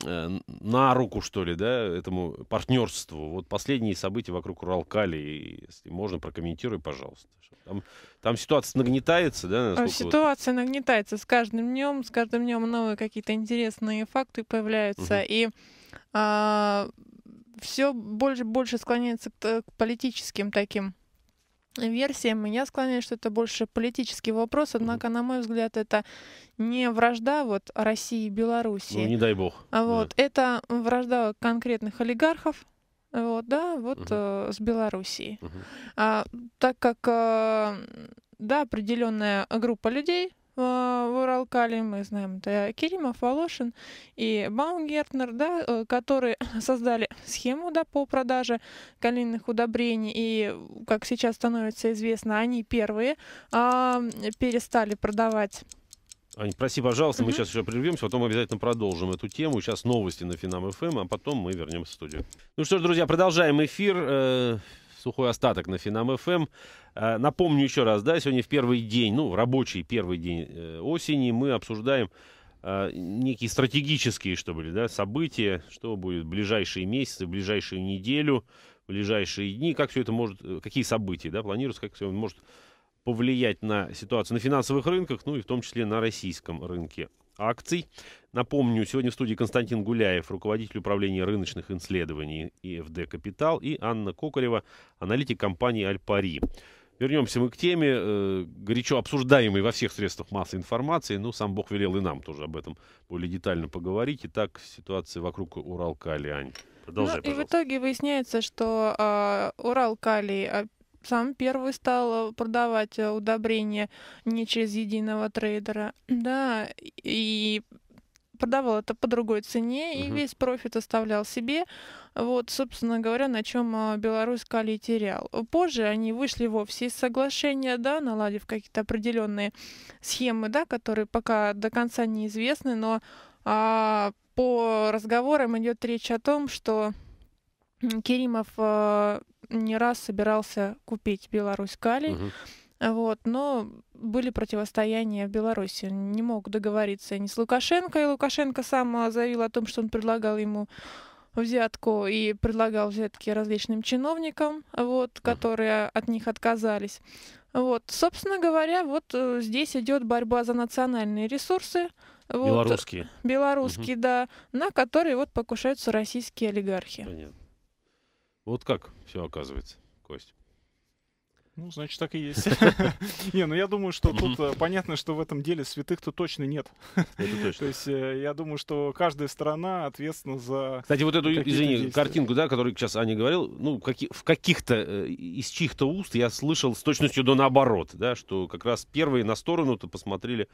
Э, на руку, что ли, да, этому партнерству. Вот последние события вокруг Уралкали, если можно, прокомментируй, пожалуйста. Там, там ситуация нагнетается, да? Ситуация вот... нагнетается с каждым днем, с каждым днем новые какие-то интересные факты появляются, угу. и а, все больше больше склоняется к, э, к политическим таким версиям, и я склоняюсь, что это больше политический вопрос, однако, на мой взгляд, это не вражда вот России и Беларуси, Ну, не дай бог. А вот, да. это вражда конкретных олигархов, вот, да, вот угу. э, с Белоруссией. Угу. А, так как, э, да, определенная группа людей, в Уралкале, мы знаем, это Керимов, Волошин и Баумгертнер, да, э, которые создали схему да, по продаже калийных удобрений, и, как сейчас становится известно, они первые а, перестали продавать Ань, прости, пожалуйста, мы mm -hmm. сейчас еще прервемся, потом обязательно продолжим эту тему. Сейчас новости на Финам ФМ, а потом мы вернемся в студию. Ну что ж, друзья, продолжаем эфир. Э, сухой остаток на Финам ФМ. Эм. А, напомню еще раз, да, сегодня в первый день, ну, рабочий первый день э, осени мы обсуждаем а, некие стратегические, что были, да, события, что будет в ближайшие месяцы, в ближайшую неделю, в ближайшие дни, как все это может, э, какие события, да, планируются, как все это может повлиять на ситуацию на финансовых рынках, ну и в том числе на российском рынке акций. Напомню, сегодня в студии Константин Гуляев, руководитель управления рыночных исследований ИФД «Капитал», и Анна Кокарева, аналитик компании «Альпари». Вернемся мы к теме, э, горячо обсуждаемой во всех средствах массовой информации. Ну, сам Бог велел и нам тоже об этом более детально поговорить. Итак, ситуация вокруг Урал-Кали, Ань. Продолжай, ну, И в итоге выясняется, что э, Урал-Калий а, сам первый стал продавать э, удобрения не через единого трейдера, да, и продавал это по другой цене угу. и весь профит оставлял себе. Вот, собственно говоря, на чем а, Беларусь Калий терял. Позже они вышли вовсе из соглашения, да, наладив какие-то определенные схемы, да, которые пока до конца неизвестны, но а, по разговорам идет речь о том, что Керимов а, не раз собирался купить Беларусь Калий. Угу вот. Но были противостояния в Беларуси. Не мог договориться ни с Лукашенко, и Лукашенко сам а, заявил о том, что он предлагал ему взятку и предлагал взятки различным чиновникам, вот, которые от них отказались. Вот, собственно говоря, вот э, здесь идет борьба за национальные ресурсы. Вот, белорусские. Белорусские, угу. да, на которые вот покушаются российские олигархи. Понятно. Вот как все оказывается, Кость. Ну, значит, так и есть. Не, ну я думаю, что тут э, понятно, что в этом деле святых-то точно нет. Это точно. То есть э, я думаю, что каждая сторона ответственна за... Кстати, вот эту, извини, картинку, да, которую сейчас Аня говорил, ну, в каких-то, э, из чьих-то уст я слышал с точностью до наоборот, да, что как раз первые на сторону-то посмотрели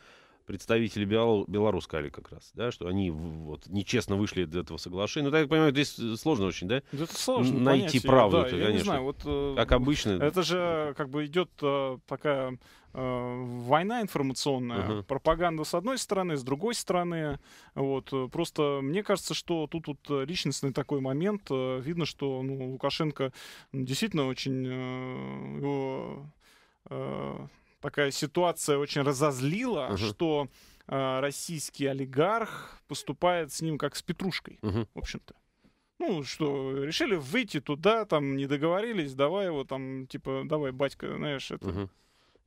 представители Беларуси али как раз, да, что они вот нечестно вышли из этого соглашения. Ну, так я понимаю, здесь э, сложно очень, да? Это сложно найти правду, да, это, я конечно. Не знаю, вот, э, как обычно. Это же э, как бы идет такая война информационная, uh-huh. пропаганда с одной стороны, с другой стороны. Вот. Просто мне кажется, что тут вот личностный такой момент. Видно, что ну, Лукашенко действительно очень его такая ситуация очень разозлила, угу. что э, российский олигарх поступает с ним как с петрушкой, угу. в общем-то. Ну, что, решили выйти туда, там, не договорились, давай его там, типа, давай, батька, знаешь, это... Угу.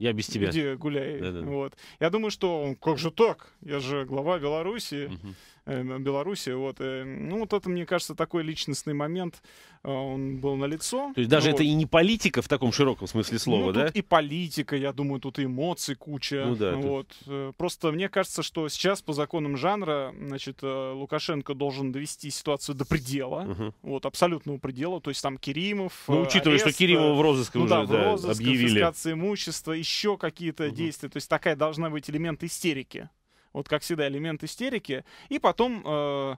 Я без тебя. Где гуляй. Да, да. Вот. Я думаю, что как же так? Я же глава Беларуси. Угу. Э, Беларуси. Вот. Э, ну, вот это, мне кажется, такой личностный момент, э, он был на лицо. То есть даже ну вот. это и не политика в таком широком смысле ну, слова, ну, да? и политика, я думаю, тут и эмоций куча. Ну, да, вот. Тут... Просто мне кажется, что сейчас по законам жанра, значит, Лукашенко должен довести ситуацию до предела, угу. вот, абсолютного предела, то есть там Керимов, Ну, учитывая, арест, что Керимова в розыск ну, уже, да, в розыск, да, объявили. имущества, еще какие-то угу. действия, то есть такая должна быть элемент истерики вот как всегда, элемент истерики, и потом э,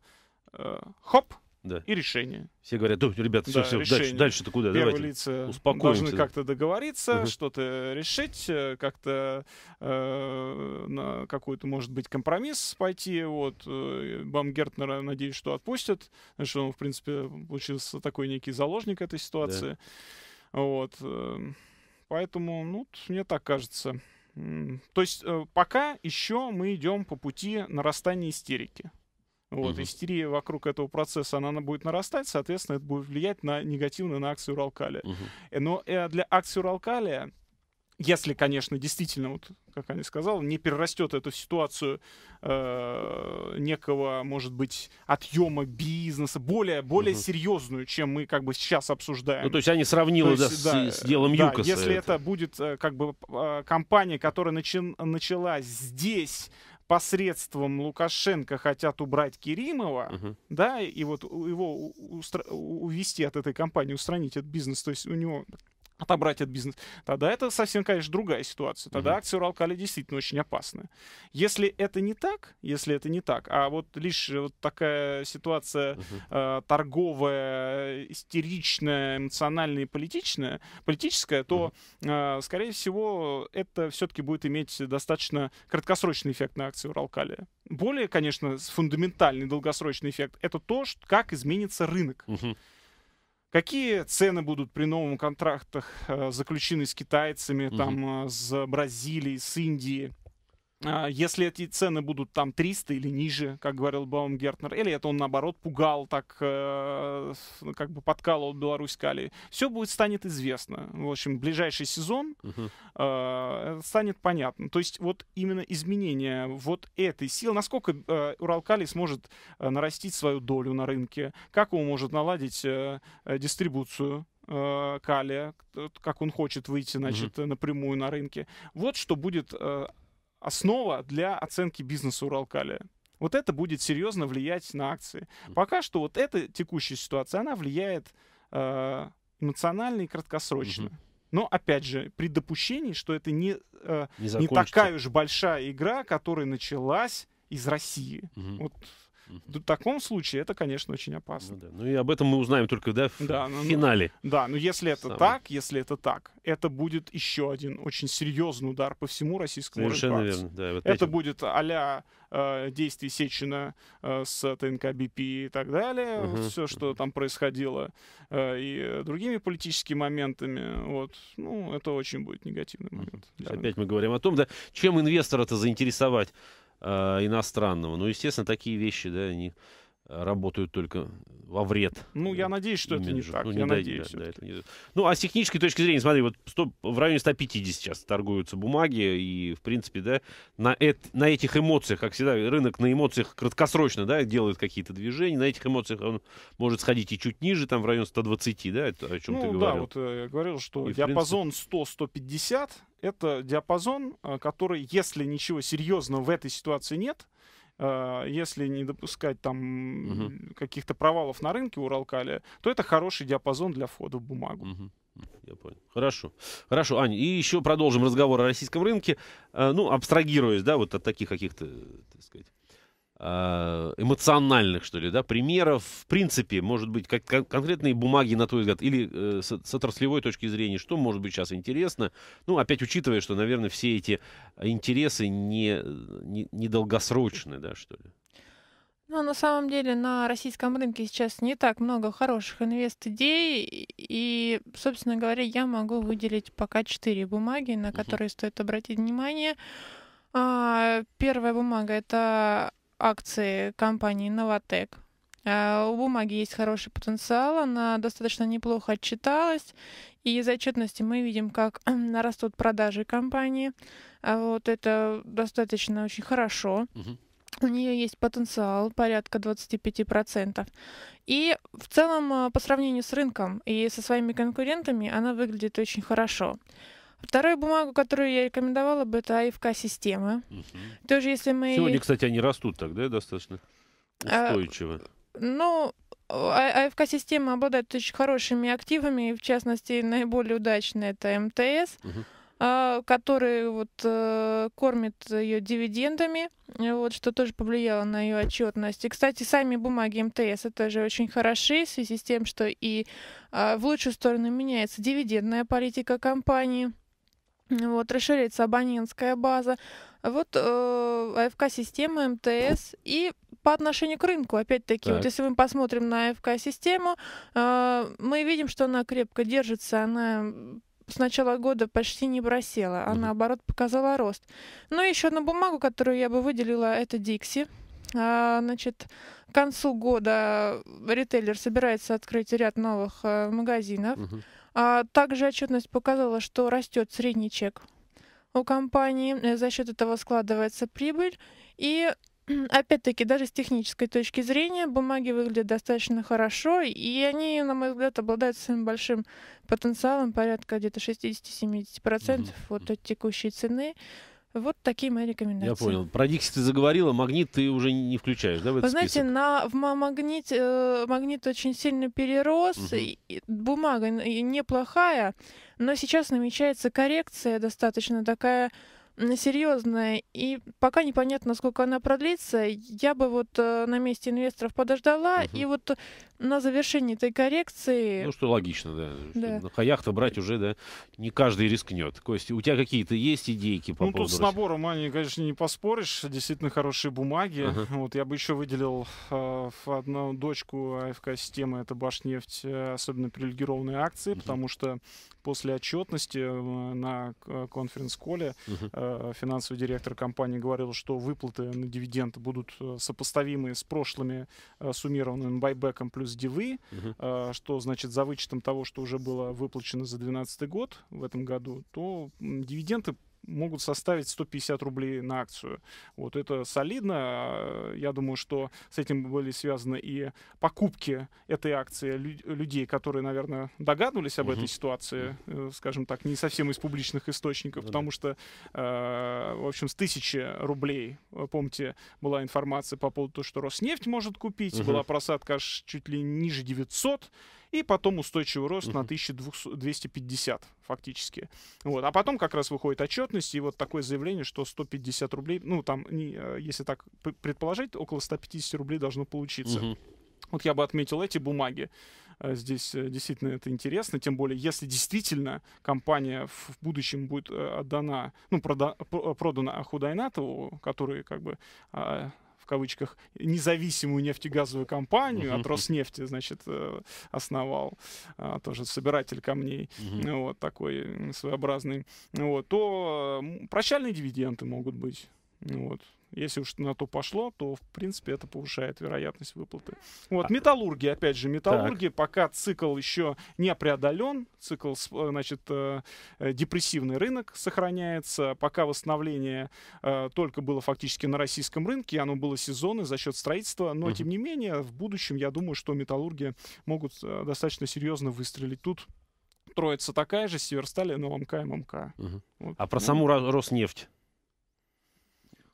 э, хоп, да. и решение. Все говорят, да, ребята, да, все, все, дальше, дальше куда? Первые Давайте лица успокоимся. должны как-то договориться, Uh -huh. что-то решить, э, как-то э, на какой-то, может быть, компромисс пойти. Вот Бам Гертнера, надеюсь, что отпустят, что он, в принципе, получился такой некий заложник этой ситуации. Да. Вот. Поэтому, ну, мне так кажется. То есть э, пока еще мы идем по пути нарастания истерики. Вот, угу. истерия вокруг этого процесса, она, будет нарастать, соответственно, это будет влиять на, негативно на акцию Уралкалия. Угу. Но э, для акции Уралкалия если, конечно, действительно, вот, как Аня сказала, не перерастет эту ситуацию э, некого, может быть, отъема бизнеса, более, более угу. серьезную, чем мы как бы сейчас обсуждаем. Ну, то есть они сравнили да, с, да, с делом да, ЮКОСа. Если это, будет э, как бы э, компания, которая начи- начала здесь посредством Лукашенко хотят убрать Керимова, угу. да, и вот его увести от этой компании, устранить этот бизнес, то есть у него отобрать от бизнеса, тогда это совсем, конечно, другая ситуация. Тогда акции Уралкали действительно очень опасны. Если это не так, если это не так, а вот лишь э, вот такая ситуация э, торговая, истеричная, эмоциональная и политичная, политическая, то, э, скорее всего, это все-таки будет иметь достаточно краткосрочный эффект на акции Уралкали. Более, конечно, фундаментальный долгосрочный эффект — это то, как изменится рынок. Mm-hmm. Какие цены будут при новом контрактах э, заключены с китайцами, угу. там, э, с Бразилией, с Индией? А, если эти цены будут там 300 или ниже, как говорил Баумгертнер, или это он наоборот пугал, так э, ну, как бы подкалывал Беларусь калий, все будет станет известно. В общем, ближайший сезон э, станет понятно. То есть вот именно изменение вот этой силы, насколько э, Уралкалий сможет э, нарастить свою долю на рынке, как он может наладить э, э, дистрибуцию э, калия, как он хочет выйти, значит, mm напрямую на рынке. Вот что будет э, основа для оценки бизнеса Уралкалия. Вот это будет серьезно влиять на акции. Пока что вот эта текущая ситуация, она влияет э, эмоционально и краткосрочно. Угу. Но опять же, при допущении, что это не, э, не, не такая уж большая игра, которая началась из России. Угу. Вот Угу. В таком случае это, конечно, очень опасно. Ну, да. ну и об этом мы узнаем только да, в да, ну, ну финале. Ну, да, но если это Самый. так, если это так, это будет еще один очень серьезный удар по всему российскому Совершенно Верно. Да, вот это этим. будет а-ля э, действий Сечина э, с ТНК БП и так далее, угу. все, что там происходило, э, и другими политическими моментами, вот, ну, это очень будет негативный момент. Угу. Опять мы говорим о том, да, чем инвестора-то заинтересовать э, иностранного. Ну, естественно, такие вещи, да, они работают только во вред. Ну, я надеюсь, что это не так. Ну, не я дайте, надеюсь. Да, да, это не... Ну, а с технической точки зрения, смотри, вот 100, в районе 150 сейчас торгуются бумаги, и, в принципе, да, на, эт, на этих эмоциях, как всегда, рынок на эмоциях краткосрочно, да, делает какие-то движения, на этих эмоциях он может сходить и чуть ниже, там, в районе 120, да, это, о чем ну, ты говорил. да, вот э, я говорил, что и, диапазон принципе... 100-150, это диапазон, э, который, если ничего серьезного в этой ситуации нет, Э, если не допускать там угу. каких-то провалов на рынке Уралкалия, то это хороший диапазон для входа в бумагу. Угу. Я понял. Хорошо. Хорошо, Аня, и еще продолжим разговор о российском рынке. Э, ну, абстрагируясь, да, вот от таких каких-то, так сказать, Э, эмоциональных, что ли, да, примеров, в принципе, может быть, как, конкретные бумаги, на твой взгляд, или э, с, с отраслевой точки зрения, что может быть сейчас интересно, ну, опять учитывая, что, наверное, все эти интересы не, не, не долгосрочны, да, что ли? Ну, на самом деле, на российском рынке сейчас не так много хороших инвест-идей, и, собственно говоря, я могу выделить пока четыре бумаги, на которые uh-huh. стоит обратить внимание. А, первая бумага — это акции компании «Новотек». А, у бумаги есть хороший потенциал, она достаточно неплохо отчиталась, и из отчетности мы видим, как растут продажи компании. А вот это достаточно очень хорошо. У нее есть потенциал порядка 25%. И в целом, а, по сравнению с рынком и со своими конкурентами, она выглядит очень хорошо. Вторую бумагу, которую я рекомендовала бы, это АФК-система. Угу. Тоже если мы... Сегодня, кстати, они растут тогда достаточно а, устойчиво. Ну, а, ну, АФК-система обладает очень хорошими активами, в частности, наиболее удачная это МТС. Угу который вот э, кормит ее дивидендами, вот что тоже повлияло на ее отчетность. И, кстати, сами бумаги МТС это же очень хороши в связи с тем, что и а, в лучшую сторону меняется дивидендная политика компании. Вот, расширится абонентская база. Вот э, АФК-система, МТС и по отношению к рынку, опять-таки, так. вот если мы посмотрим на АФК-систему, э, мы видим, что она крепко держится, она с начала года почти не просела, а угу. наоборот показала рост. Но еще одну бумагу, которую я бы выделила, это Dixie. А, значит, к концу года э, ритейлер собирается открыть ряд новых э, магазинов. Угу. А также отчетность показала, что растет средний чек у компании, э, за счет этого складывается прибыль. И опять-таки, даже с технической точки зрения, бумаги выглядят достаточно хорошо, и они, на мой взгляд, обладают своим большим потенциалом, порядка где-то 60-70% mm-hmm. от текущей цены. Вот такие мои рекомендации. Я понял. Про дикси ты заговорила, магнит ты уже не включаешь, да, в этот Вы знаете, список? на, в магнит, э, магнит очень сильно перерос, угу. и, и, бумага неплохая, но сейчас намечается коррекция достаточно такая серьезная, и пока непонятно, сколько она продлится, я бы вот э, на месте инвесторов подождала, угу. и вот на завершении этой коррекции... Ну, что логично, да. да. хаях-то брать уже, да, не каждый рискнет. Костя, у тебя какие-то есть идейки по Ну, поводу тут с набором, они конечно, не поспоришь. Действительно хорошие бумаги. Ага. Вот я бы еще выделил э, одну дочку АФК-системы, это Башнефть, э, особенно привилегированные акции, угу. потому что после отчетности э, на конференц-коле угу. э, Э, финансовый директор компании, говорил, что выплаты на дивиденды будут э, сопоставимы с прошлыми э, суммированным байбеком плюс дивы, угу. что значит за вычетом того, что уже было выплачено за 2012 год в этом году, то дивиденды могут составить 150 рублей на акцию. Вот это солидно. Я думаю, что с этим были связаны и покупки этой акции людей, которые, наверное, догадывались об угу. этой ситуации, э, скажем так, не совсем из публичных источников, ну, потому что, э, в общем, с тысячи рублей, э, помните, была информация по поводу того, что Роснефть может купить, угу. была просадка аж чуть ли ниже 900 и потом устойчивый рост угу. на 1250 фактически. Вот. А потом как раз выходит отчетность, и вот такое заявление, что 150 рублей, ну там, э, если так предположить, около 150 рублей должно получиться. Угу. Вот я бы отметил эти бумаги. Э, здесь э, действительно это интересно, тем более, если действительно компания в будущем будет отдана, ну, прода, продана Худайнатову, который как бы а, в кавычках, независимую нефтегазовую компанию от Роснефти, значит, э, основал, а, тоже собиратель камней, ну, вот такой своеобразный, вот, то прощальные дивиденды могут быть, ну, вот. Если уж на то пошло, то, в принципе, это повышает вероятность выплаты. Вот, а. металлурги, опять же, металлурги, так. пока цикл еще не преодолен, цикл, э, значит, э, э, депрессивный рынок сохраняется, пока восстановление только было фактически на российском рынке, оно было сезонное за счет строительства, но, угу. тем не менее, в будущем, я думаю, что металлурги могут достаточно серьезно выстрелить. Тут Троица такая же, Северстали, но МК ММК. Угу. Вот. А про саму ну. Роснефть?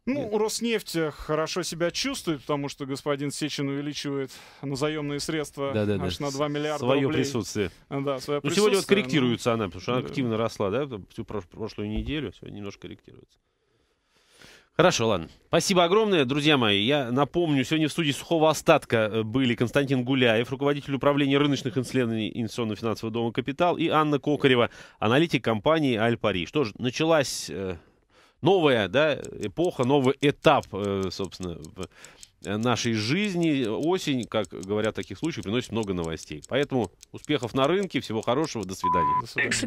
Ну, Нет. Роснефть хорошо себя чувствует, потому что господин Сечин увеличивает на заемные средства да, да, аж да. на 2 миллиарда свое рублей. присутствие. Да, свое ну, сегодня вот корректируется но... она, потому что она да. активно росла, да, всю прошлую неделю, сегодня немножко корректируется. Хорошо, ладно. Спасибо огромное, друзья мои. Я напомню, сегодня в студии сухого остатка э, были Константин Гуляев, руководитель управления рыночных исследований Инвестиционно-финансового дома «Капитал», и Анна Кокарева, аналитик компании «Аль-Пари». Что ж, началась э, новая да, эпоха, новый этап, э, собственно, э, нашей жизни. Осень, как говорят таких случаев приносит много новостей. Поэтому успехов на рынке, всего хорошего, до свидания. До свидания.